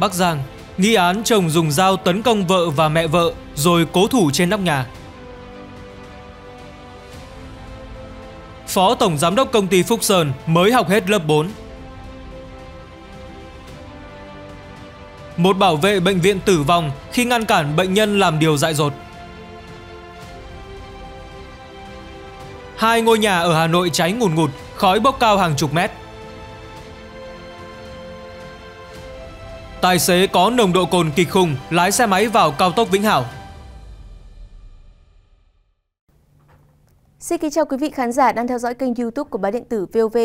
Bắc Giang, nghi án chồng dùng dao tấn công vợ và mẹ vợ rồi cố thủ trên nóc nhà. Phó Tổng Giám đốc Công ty Phúc Sơn mới học hết lớp 4. Một bảo vệ bệnh viện tử vong khi ngăn cản bệnh nhân làm điều dại dột. Hai ngôi nhà ở Hà Nội cháy ngùn ngụt, khói bốc cao hàng chục mét. tài xế có nồng độ cồn kịch khung lái xe máy vào cao tốc Vĩnh Hảo. Xin kính chào quý vị khán giả đang theo dõi kênh youtube của báo điện tử VOV.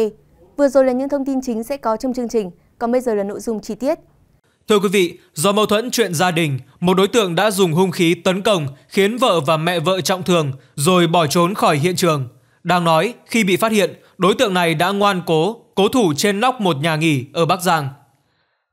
Vừa rồi là những thông tin chính sẽ có trong chương trình, còn bây giờ là nội dung chi tiết. Thưa quý vị, do mâu thuẫn chuyện gia đình, một đối tượng đã dùng hung khí tấn công khiến vợ và mẹ vợ trọng thương rồi bỏ trốn khỏi hiện trường. Đang nói, khi bị phát hiện, đối tượng này đã ngoan cố, cố thủ trên nóc một nhà nghỉ ở Bắc Giang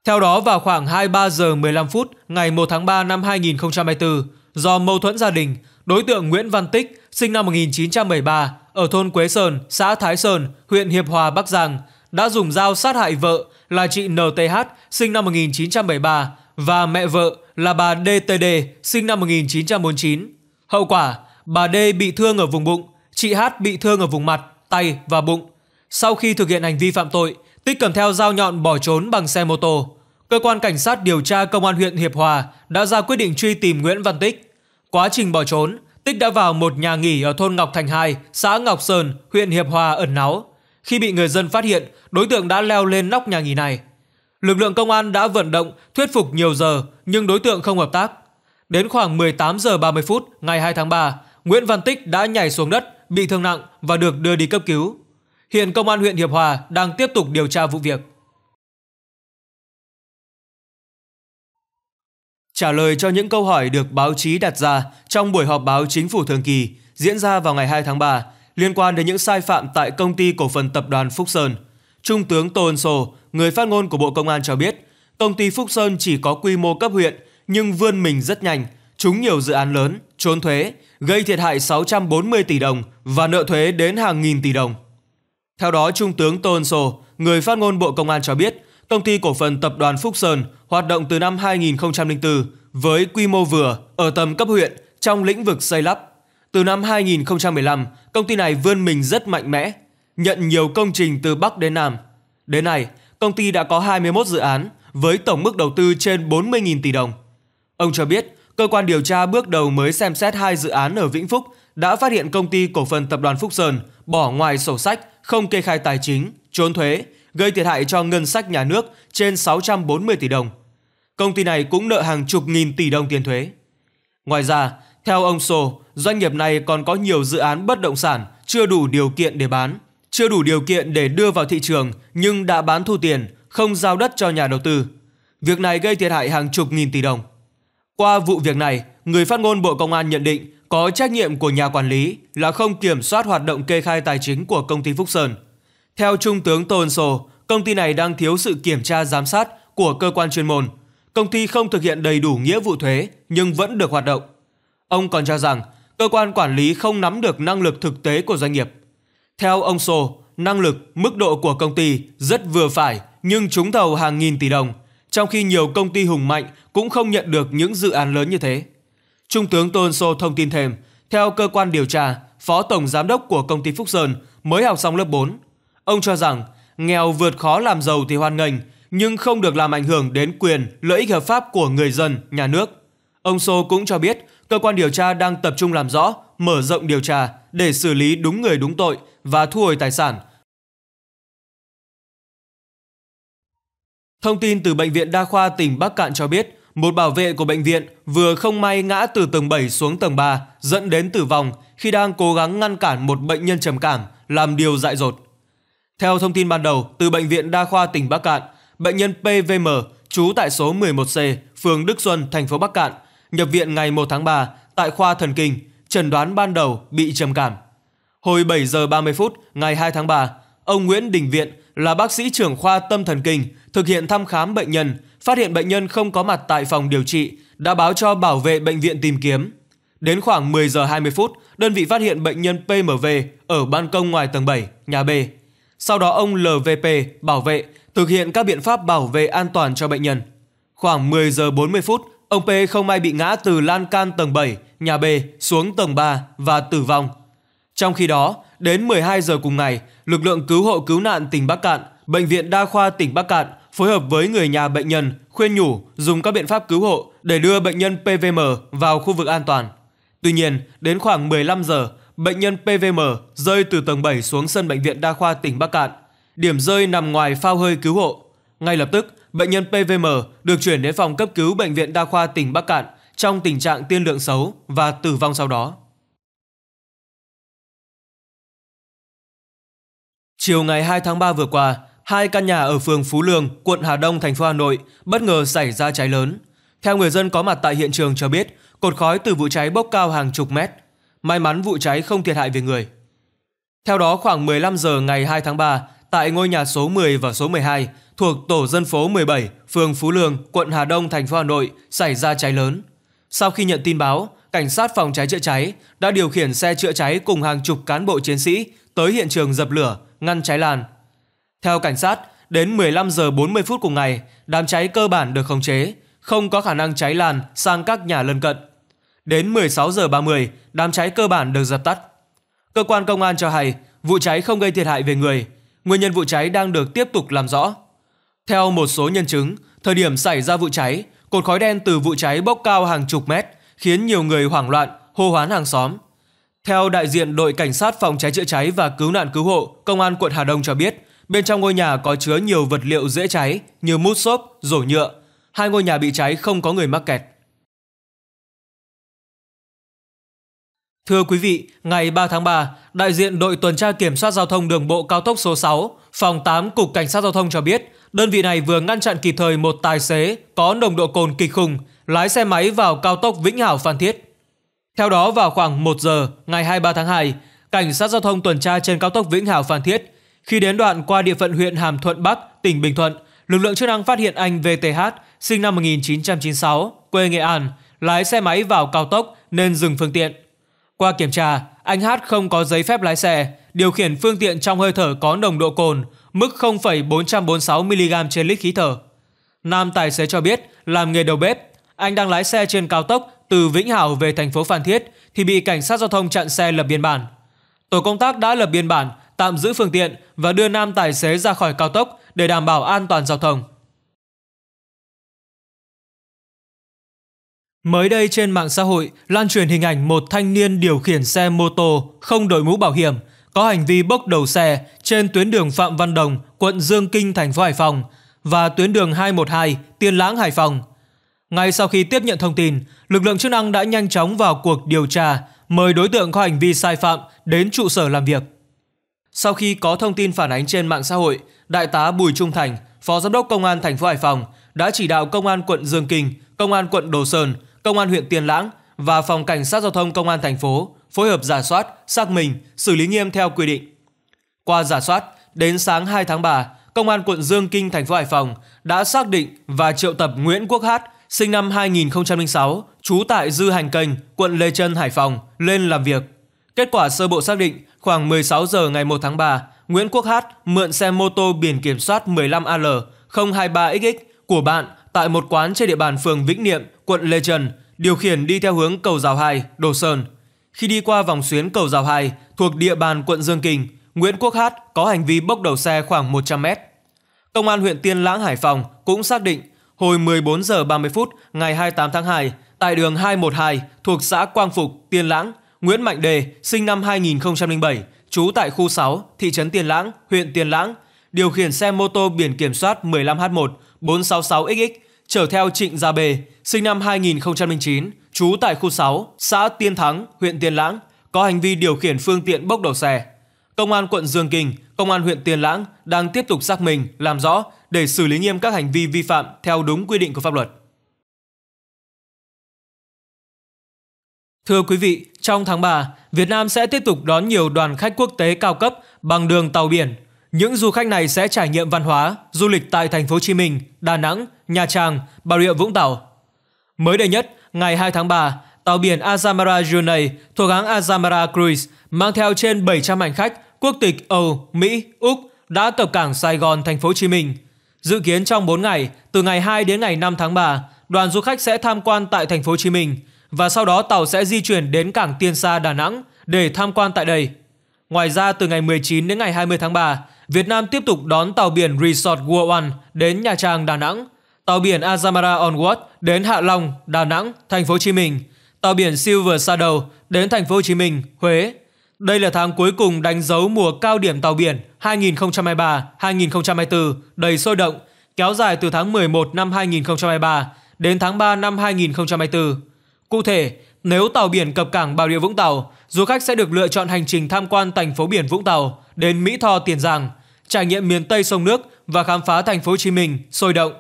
theo đó, vào khoảng 23 giờ 15 phút ngày 1 tháng 3 năm 2024, do mâu thuẫn gia đình, đối tượng Nguyễn Văn Tích, sinh năm 1973, ở thôn Quế Sơn, xã Thái Sơn, huyện Hiệp Hòa, Bắc Giang, đã dùng dao sát hại vợ là chị NTH, sinh năm 1973, và mẹ vợ là bà DTD, sinh năm 1949. Hậu quả, bà D bị thương ở vùng bụng, chị H bị thương ở vùng mặt, tay và bụng. Sau khi thực hiện hành vi phạm tội, Tích cầm theo dao nhọn bỏ trốn bằng xe mô tô. Cơ quan cảnh sát điều tra công an huyện Hiệp Hòa đã ra quyết định truy tìm Nguyễn Văn Tích. Quá trình bỏ trốn, Tích đã vào một nhà nghỉ ở thôn Ngọc Thành 2, xã Ngọc Sơn, huyện Hiệp Hòa ẩn náu. Khi bị người dân phát hiện, đối tượng đã leo lên nóc nhà nghỉ này. Lực lượng công an đã vận động, thuyết phục nhiều giờ nhưng đối tượng không hợp tác. Đến khoảng 18 giờ 30 phút ngày 2 tháng 3, Nguyễn Văn Tích đã nhảy xuống đất, bị thương nặng và được đưa đi cấp cứu. Hiện công an huyện Hiệp Hòa đang tiếp tục điều tra vụ việc. Trả lời cho những câu hỏi được báo chí đặt ra trong buổi họp báo chính phủ thường kỳ diễn ra vào ngày 2 tháng 3 liên quan đến những sai phạm tại công ty cổ phần tập đoàn Phúc Sơn, Trung tướng Tô Ân Sô, người phát ngôn của Bộ Công an cho biết, công ty Phúc Sơn chỉ có quy mô cấp huyện nhưng vươn mình rất nhanh, trúng nhiều dự án lớn, trốn thuế, gây thiệt hại 640 tỷ đồng và nợ thuế đến hàng nghìn tỷ đồng. Theo đó, Trung tướng Tôn Sô, người phát ngôn Bộ Công an cho biết, công ty cổ phần tập đoàn Phúc Sơn hoạt động từ năm 2004 với quy mô vừa ở tầm cấp huyện trong lĩnh vực xây lắp. Từ năm 2015, công ty này vươn mình rất mạnh mẽ, nhận nhiều công trình từ Bắc đến Nam. Đến nay, công ty đã có 21 dự án với tổng mức đầu tư trên 40.000 tỷ đồng. Ông cho biết, cơ quan điều tra bước đầu mới xem xét hai dự án ở Vĩnh Phúc đã phát hiện công ty cổ phần tập đoàn Phúc Sơn bỏ ngoài sổ sách không kê khai tài chính, trốn thuế, gây thiệt hại cho ngân sách nhà nước trên 640 tỷ đồng. Công ty này cũng nợ hàng chục nghìn tỷ đồng tiền thuế. Ngoài ra, theo ông Sô, doanh nghiệp này còn có nhiều dự án bất động sản chưa đủ điều kiện để bán, chưa đủ điều kiện để đưa vào thị trường nhưng đã bán thu tiền, không giao đất cho nhà đầu tư. Việc này gây thiệt hại hàng chục nghìn tỷ đồng. Qua vụ việc này, người phát ngôn Bộ Công an nhận định có trách nhiệm của nhà quản lý là không kiểm soát hoạt động kê khai tài chính của công ty Phúc Sơn. Theo Trung tướng Tôn Sô, công ty này đang thiếu sự kiểm tra giám sát của cơ quan chuyên môn. Công ty không thực hiện đầy đủ nghĩa vụ thuế nhưng vẫn được hoạt động. Ông còn cho rằng cơ quan quản lý không nắm được năng lực thực tế của doanh nghiệp. Theo ông Sô, năng lực, mức độ của công ty rất vừa phải nhưng trúng thầu hàng nghìn tỷ đồng trong khi nhiều công ty hùng mạnh cũng không nhận được những dự án lớn như thế. Trung tướng Tôn Sô thông tin thêm, theo cơ quan điều tra, Phó Tổng Giám đốc của công ty Phúc Sơn mới học xong lớp 4. Ông cho rằng, nghèo vượt khó làm giàu thì hoan nghênh, nhưng không được làm ảnh hưởng đến quyền, lợi ích hợp pháp của người dân, nhà nước. Ông Sô cũng cho biết, cơ quan điều tra đang tập trung làm rõ, mở rộng điều tra để xử lý đúng người đúng tội và thu hồi tài sản – Thông tin từ Bệnh viện Đa khoa tỉnh Bắc Cạn cho biết, một bảo vệ của bệnh viện vừa không may ngã từ tầng 7 xuống tầng 3 dẫn đến tử vong khi đang cố gắng ngăn cản một bệnh nhân trầm cảm làm điều dại dột. Theo thông tin ban đầu từ Bệnh viện Đa khoa tỉnh Bắc Cạn, bệnh nhân PVM trú tại số 11C, phường Đức Xuân, thành phố Bắc Cạn, nhập viện ngày 1 tháng 3 tại khoa thần kinh, chẩn đoán ban đầu bị trầm cảm. Hồi 7 giờ 30 phút ngày 2 tháng 3, Ông Nguyễn Đình Viện là bác sĩ trưởng khoa tâm thần kinh, thực hiện thăm khám bệnh nhân, phát hiện bệnh nhân không có mặt tại phòng điều trị, đã báo cho bảo vệ bệnh viện tìm kiếm. Đến khoảng 10 giờ 20 phút, đơn vị phát hiện bệnh nhân PMV ở ban công ngoài tầng 7, nhà B. Sau đó ông LVP, bảo vệ, thực hiện các biện pháp bảo vệ an toàn cho bệnh nhân. Khoảng 10 giờ 40 phút, ông P không may bị ngã từ lan can tầng 7, nhà B xuống tầng 3 và tử vong – trong khi đó, đến 12 giờ cùng ngày, lực lượng cứu hộ cứu nạn tỉnh Bắc Cạn, Bệnh viện Đa khoa tỉnh Bắc Cạn phối hợp với người nhà bệnh nhân khuyên nhủ dùng các biện pháp cứu hộ để đưa bệnh nhân PVM vào khu vực an toàn. Tuy nhiên, đến khoảng 15 giờ, bệnh nhân PVM rơi từ tầng 7 xuống sân bệnh viện Đa khoa tỉnh Bắc Cạn. Điểm rơi nằm ngoài phao hơi cứu hộ. Ngay lập tức, bệnh nhân PVM được chuyển đến phòng cấp cứu bệnh viện Đa khoa tỉnh Bắc Cạn trong tình trạng tiên lượng xấu và tử vong sau đó. Chiều ngày 2 tháng 3 vừa qua, hai căn nhà ở phường Phú Lương, quận Hà Đông, thành phố Hà Nội bất ngờ xảy ra cháy lớn. Theo người dân có mặt tại hiện trường cho biết, cột khói từ vụ cháy bốc cao hàng chục mét. May mắn vụ cháy không thiệt hại về người. Theo đó, khoảng 15 giờ ngày 2 tháng 3, tại ngôi nhà số 10 và số 12 thuộc tổ dân phố 17, phường Phú Lương, quận Hà Đông, thành phố Hà Nội xảy ra cháy lớn. Sau khi nhận tin báo, cảnh sát phòng cháy chữa cháy đã điều khiển xe chữa cháy cùng hàng chục cán bộ chiến sĩ tới hiện trường dập lửa, ngăn cháy lan. Theo cảnh sát, đến 15 giờ 40 phút cùng ngày, đám cháy cơ bản được khống chế, không có khả năng cháy lan sang các nhà lân cận. Đến 16 giờ 30, đám cháy cơ bản được dập tắt. Cơ quan công an cho hay, vụ cháy không gây thiệt hại về người, nguyên nhân vụ cháy đang được tiếp tục làm rõ. Theo một số nhân chứng, thời điểm xảy ra vụ cháy, cột khói đen từ vụ cháy bốc cao hàng chục mét, khiến nhiều người hoảng loạn, hô hoán hàng xóm. Theo đại diện đội cảnh sát phòng cháy chữa cháy và cứu nạn cứu hộ, công an quận Hà Đông cho biết, bên trong ngôi nhà có chứa nhiều vật liệu dễ cháy như mút xốp, rổ nhựa. Hai ngôi nhà bị cháy không có người mắc kẹt. Thưa quý vị, ngày 3 tháng 3, đại diện đội tuần tra kiểm soát giao thông đường bộ cao tốc số 6, phòng 8 Cục Cảnh sát Giao thông cho biết, đơn vị này vừa ngăn chặn kịp thời một tài xế có nồng độ cồn kịch khủng lái xe máy vào cao tốc Vĩnh Hảo Phan Thiết. Theo đó vào khoảng 1 giờ ngày 23 tháng 2, cảnh sát giao thông tuần tra trên cao tốc Vĩnh Hảo Phan Thiết. Khi đến đoạn qua địa phận huyện Hàm Thuận Bắc, tỉnh Bình Thuận, lực lượng chức năng phát hiện anh VTH, sinh năm 1996, quê Nghệ An, lái xe máy vào cao tốc nên dừng phương tiện. Qua kiểm tra, anh Hát không có giấy phép lái xe, điều khiển phương tiện trong hơi thở có nồng độ cồn, mức 0,446 mg trên lít khí thở. Nam tài xế cho biết làm nghề đầu bếp, anh đang lái xe trên cao tốc từ Vĩnh Hảo về thành phố Phan Thiết thì bị cảnh sát giao thông chặn xe lập biên bản. Tổ công tác đã lập biên bản, tạm giữ phương tiện và đưa nam tài xế ra khỏi cao tốc để đảm bảo an toàn giao thông. Mới đây trên mạng xã hội lan truyền hình ảnh một thanh niên điều khiển xe mô tô không đội mũ bảo hiểm, có hành vi bốc đầu xe trên tuyến đường Phạm Văn Đồng, quận Dương Kinh, thành phố Hải Phòng và tuyến đường 212, Tiên Lãng, Hải Phòng – ngay sau khi tiếp nhận thông tin, lực lượng chức năng đã nhanh chóng vào cuộc điều tra, mời đối tượng có hành vi sai phạm đến trụ sở làm việc. Sau khi có thông tin phản ánh trên mạng xã hội, Đại tá Bùi Trung Thành, Phó Giám đốc Công an thành phố Hải Phòng đã chỉ đạo Công an quận Dương Kinh, Công an quận Đồ Sơn, Công an huyện Tiên Lãng và Phòng Cảnh sát Giao thông Công an thành phố phối hợp giả soát, xác minh, xử lý nghiêm theo quy định. Qua giả soát, đến sáng 2 tháng 3, Công an quận Dương Kinh, thành phố Hải Phòng đã xác định và triệu tập Nguyễn Quốc Hát, sinh năm 2006, trú tại Dư Hành Kênh, quận Lê Trân, Hải Phòng, lên làm việc. Kết quả sơ bộ xác định, khoảng 16 giờ ngày 1 tháng 3, Nguyễn Quốc Hát mượn xe mô tô biển kiểm soát 15AL023XX của bạn tại một quán trên địa bàn phường Vĩnh Niệm, quận Lê Trân, điều khiển đi theo hướng cầu rào 2, Đồ Sơn. Khi đi qua vòng xuyến cầu rào 2 thuộc địa bàn quận Dương Kinh, Nguyễn Quốc Hát có hành vi bốc đầu xe khoảng 100 mét. Công an huyện Tiên Lãng Hải Phòng cũng xác định Hồi 14 giờ 30 phút ngày 28 tháng 2, tại đường 212 thuộc xã Quang Phục, Tiên Lãng, Nguyễn Mạnh Đề, sinh năm 2007, trú tại khu 6, thị trấn Tiên Lãng, huyện Tiên Lãng, điều khiển xe mô tô biển kiểm soát 15H1 466XX chở theo Trịnh Gia Bề, sinh năm 2009, trú tại khu 6, xã Tiên Thắng, huyện Tiên Lãng, có hành vi điều khiển phương tiện bốc đầu xe. Công an quận Dương Kinh, công an huyện Tiên Lãng đang tiếp tục xác minh, làm rõ, để xử lý nghiêm các hành vi vi phạm theo đúng quy định của pháp luật. Thưa quý vị, trong tháng 3, Việt Nam sẽ tiếp tục đón nhiều đoàn khách quốc tế cao cấp bằng đường tàu biển. Những du khách này sẽ trải nghiệm văn hóa, du lịch tại thành phố Hồ Chí Minh, Đà Nẵng, Nha Trang, Bà Rịa Vũng Tàu. Mới đây nhất, ngày 2 tháng 3, tàu biển Azamara Journey thuộc hãng Azamara Cruise mang theo trên 700 hành khách quốc tịch Âu, Mỹ, Úc đã cập cảng Sài Gòn, thành phố Hồ Chí Minh Dự kiến trong 4 ngày, từ ngày 2 đến ngày 5 tháng 3, đoàn du khách sẽ tham quan tại thành phố Hồ Chí Minh và sau đó tàu sẽ di chuyển đến cảng Tiên Sa Đà Nẵng để tham quan tại đây. Ngoài ra từ ngày 19 đến ngày 20 tháng 3, Việt Nam tiếp tục đón tàu biển Resort World One đến Nha Trang Đà Nẵng, tàu biển Azamara Onward đến Hạ Long, Đà Nẵng, thành phố Hồ Chí Minh, tàu biển Silver Shadow đến thành phố Hồ Chí Minh, Huế đây là tháng cuối cùng đánh dấu mùa cao điểm tàu biển 2023-2024 đầy sôi động, kéo dài từ tháng 11 năm 2023 đến tháng 3 năm 2024. Cụ thể, nếu tàu biển cập cảng Bà Rịa Vũng Tàu, du khách sẽ được lựa chọn hành trình tham quan thành phố biển Vũng Tàu đến Mỹ Tho Tiền Giang, trải nghiệm miền Tây sông nước và khám phá thành phố Hồ Chí Minh sôi động.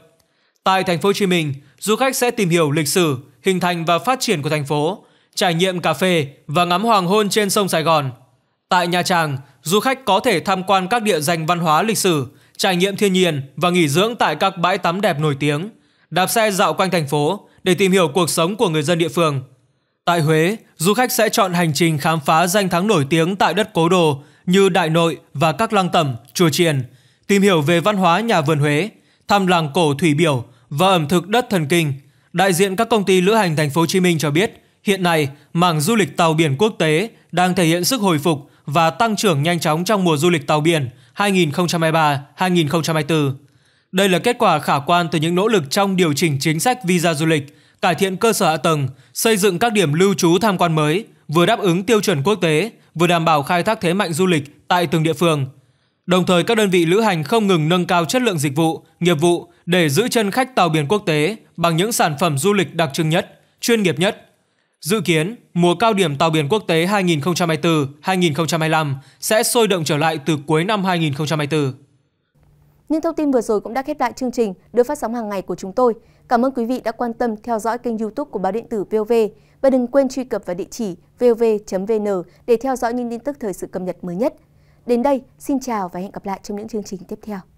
Tại thành phố Hồ Chí Minh, du khách sẽ tìm hiểu lịch sử, hình thành và phát triển của thành phố, trải nghiệm cà phê và ngắm hoàng hôn trên sông Sài Gòn. Tại Nha Trang, du khách có thể tham quan các địa danh văn hóa lịch sử, trải nghiệm thiên nhiên và nghỉ dưỡng tại các bãi tắm đẹp nổi tiếng, đạp xe dạo quanh thành phố để tìm hiểu cuộc sống của người dân địa phương. Tại Huế, du khách sẽ chọn hành trình khám phá danh thắng nổi tiếng tại đất cố đô như Đại Nội và các lăng tẩm, chùa chiền, tìm hiểu về văn hóa nhà vườn Huế, thăm làng cổ Thủy Biểu và ẩm thực đất thần kinh. Đại diện các công ty lữ hành thành phố Hồ Chí Minh cho biết, Hiện nay, mảng du lịch tàu biển quốc tế đang thể hiện sức hồi phục và tăng trưởng nhanh chóng trong mùa du lịch tàu biển 2023-2024. Đây là kết quả khả quan từ những nỗ lực trong điều chỉnh chính sách visa du lịch, cải thiện cơ sở hạ tầng, xây dựng các điểm lưu trú tham quan mới, vừa đáp ứng tiêu chuẩn quốc tế, vừa đảm bảo khai thác thế mạnh du lịch tại từng địa phương. Đồng thời các đơn vị lữ hành không ngừng nâng cao chất lượng dịch vụ, nghiệp vụ để giữ chân khách tàu biển quốc tế bằng những sản phẩm du lịch đặc trưng nhất, chuyên nghiệp nhất, Dự kiến, mùa cao điểm tàu biển quốc tế 2024-2025 sẽ sôi động trở lại từ cuối năm 2024. Những thông tin vừa rồi cũng đã khép lại chương trình được phát sóng hàng ngày của chúng tôi. Cảm ơn quý vị đã quan tâm theo dõi kênh youtube của báo điện tử VOV và đừng quên truy cập vào địa chỉ vov.vn để theo dõi những tin tức thời sự cập nhật mới nhất. Đến đây, xin chào và hẹn gặp lại trong những chương trình tiếp theo.